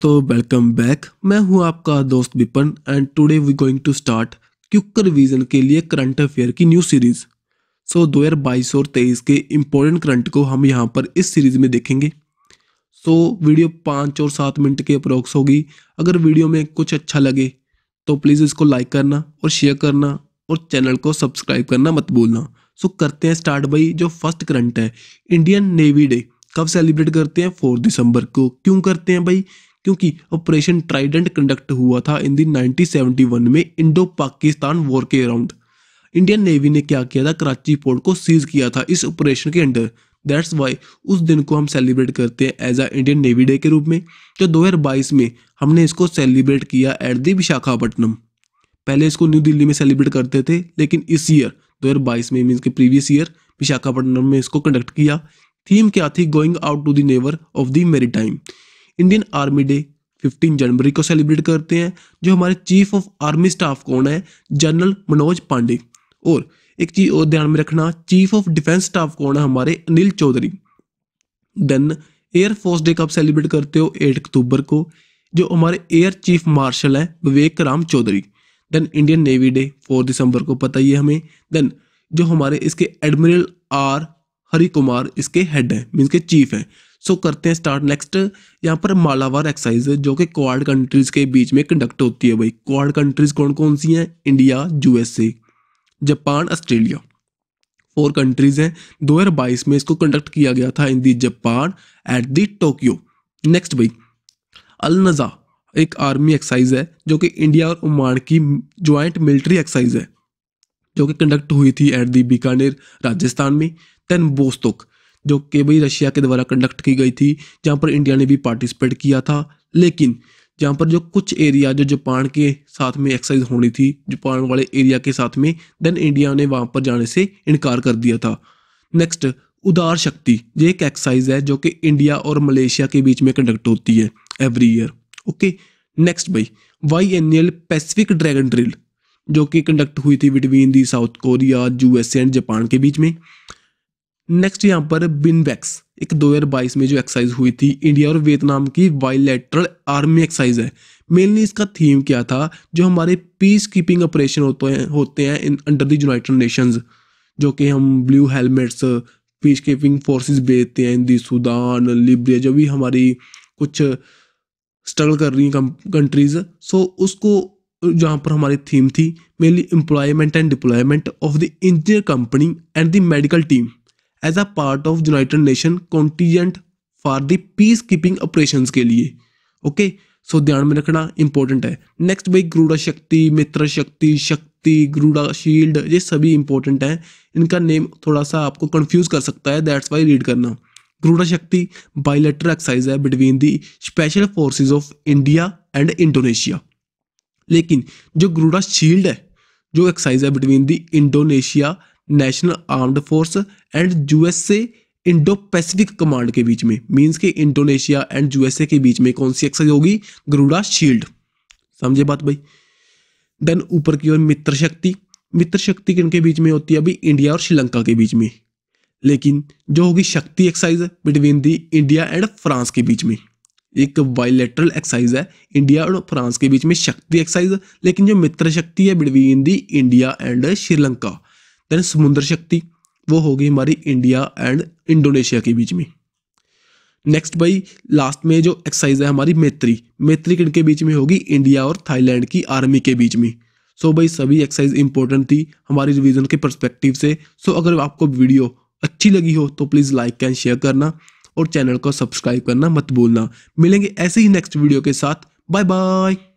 तो welcome back मैं हूं आपका दोस्त Vipan and today we going to start quick revision के लिए करंट अफेयर की न्यू सीरीज सो दो हज़ार बाईस और तेईस के इम्पोर्टेंट करंट को हम यहां पर इस सीरीज में देखेंगे सो so, वीडियो पाँच और सात मिनट के अप्रोक्स होगी अगर वीडियो में कुछ अच्छा लगे तो प्लीज़ इसको लाइक करना और शेयर करना और चैनल को सब्सक्राइब करना मत भूलना सो so, करते हैं स्टार्ट भाई जो फर्स्ट करंट है इंडियन नेवी डे कब सेलिब्रेट करते हैं फोर दिसंबर को क्यों करते हैं भाई क्योंकि ऑपरेशन ट्राइडेंट कंडक्ट हुआ था इन दिन 1971 में इंडो पाकिस्तान वॉर के अराउंड इंडियन नेवी ने क्या किया था कराची पोर्ट को सीज किया था इस ऑपरेशन के अंडर दैट्स वाई उस दिन को हम सेलिब्रेट करते हैं as a Indian Navy Day के रूप में जो 2022 में हमने इसको सेलिब्रेट किया एट द विशाखापट्टनम पहले इसको न्यू दिल्ली में सेलिब्रेट करते थे लेकिन इस ईयर 2022 में मीन के प्रीवियस ईयर विशाखापट्टनम में इसको कंडक्ट किया थीम क्या थी going out to the never of the maritime Indian Army Day 15 जनवरी को सेलिब्रेट करते हैं जो हमारे चीफ ऑफ आर्मी स्टाफ कौन है जनरल मनोज पांडे और एक चीज और ध्यान में रखना चीफ ऑफ डिफेंस स्टाफ कौन है हमारे Anil Chaudhary then air force day कब सेलिब्रेट करते हो एट अक्टूबर को जो हमारे एयर चीफ मार्शल है Vivek Ram Chaudhari then Indian Navy Day four दिसंबर को पता ही है हमें देन जो हमारे इसके एडमिरल आर हरि कुमार इसके हेड हैं मीन्स के चीफ हैं सो so, करते हैं स्टार्ट नेक्स्ट यहाँ पर मालावार एक्साइज जो कि क्वाड कंट्रीज के बीच में कंडक्ट होती है भाई क्वाड कंट्रीज कौन कौन सी हैं India USA Japan Australia four countries हैं 2022 में इसको कंडक्ट किया गया था in the Japan at the Tokyo next भाई अल नज़ा एक आर्मी एक्साइज है जो कि इंडिया और उमान की ज्वाइंट मिलिट्री एक्साइज है जो कि कंडक्ट हुई थी एट दी बीकानेर राजस्थान में दैन बोस्तोक जो कि भाई रशिया के द्वारा कंडक्ट की गई थी जहाँ पर इंडिया ने भी पार्टिसिपेट किया था लेकिन जहाँ पर जो कुछ एरिया जो जापान के साथ में एक्सरसाइज होनी थी जापान वाले एरिया के साथ में देन इंडिया ने वहाँ पर जाने से इनकार कर दिया था नेक्स्ट उदार शक्ति ये एक एक्सरसाइज है जो कि इंडिया और मलेशिया के बीच में कंडक्ट होती है एवरी ईयर ओके नेक्स्ट भाई Y N L Pacific Dragon drill जो कि कंडक्ट हुई थी between the South Korea USA and Japan के बीच में नेक्स्ट यहाँ पर बिनबैक्स एक 2022 में जो एक्साइज हुई थी इंडिया और वियतनाम की बाइलेटरल आर्मी एक्साइज है मेनली इसका थीम क्या था जो हमारे पीस कीपिंग ऑपरेशन होते हैं होते हैं in under the United Nations जो कि हम blue helmets peace keeping forces भेजते हैं दी सूडान लिब्रिया जो भी हमारी कुछ स्ट्रगल कर रही कंट्रीज सो उसको जहाँ पर हमारी थीम थी mainly employment and deployment of the engineer company and the medical team as a part of United Nation contingent for the peace keeping operation के लिए ओके सो ध्यान में रखना इंपॉर्टेंट है नेक्स्ट भाई गुरुड़ा शक्ति मित्र शक्ति शक्ति गरुड़ा शील्ड ये सभी इंपॉर्टेंट हैं इनका नेम थोड़ा सा आपको कंफ्यूज कर सकता है दैट्स वाई रीड करना गरुड़ा शक्ति बायोलेटर एक्सरसाइज है between the special forces of India and Indonesia लेकिन जो गरुड़ा शील्ड है जो एक्सरसाइज है between the Indonesia national armed force and USA Indo Pacific command के बीच में मींस कि इंडोनेशिया एंड यूएसए के बीच में कौन सी एक्सरसाइज होगी गरुड़ा शील्ड समझे बात भाई देन ऊपर की ओर मित्र शक्ति मित्र शक्ति किनके बीच में होती है अभी इंडिया और श्रीलंका के बीच में लेकिन जो होगी Shakti exercise between the India and France के बीच में एक बायोलेटरल एक्सरसाइज है इंडिया और फ्रांस के बीच में शक्ति एक्सरसाइज लेकिन जो मित्र शक्ति है between the India and Sri Lanka then Samudra Shakti वो होगी हमारी इंडिया एंड इंडोनेशिया के बीच में नेक्स्ट भाई लास्ट में जो एक्सरसाइज है हमारी मैत्री मैत्री किन के बीच में होगी इंडिया और थाईलैंड की आर्मी के बीच में सो भाई सभी एक्सरसाइज इंपॉर्टेंट थी हमारी रिविजन के परस्पेक्टिव से सो अगर आपको वीडियो अच्छी लगी हो तो प्लीज़ लाइक एंड शेयर करना और चैनल को सब्सक्राइब करना मत भूलना मिलेंगे ऐसे ही नेक्स्ट वीडियो के साथ बाय बाय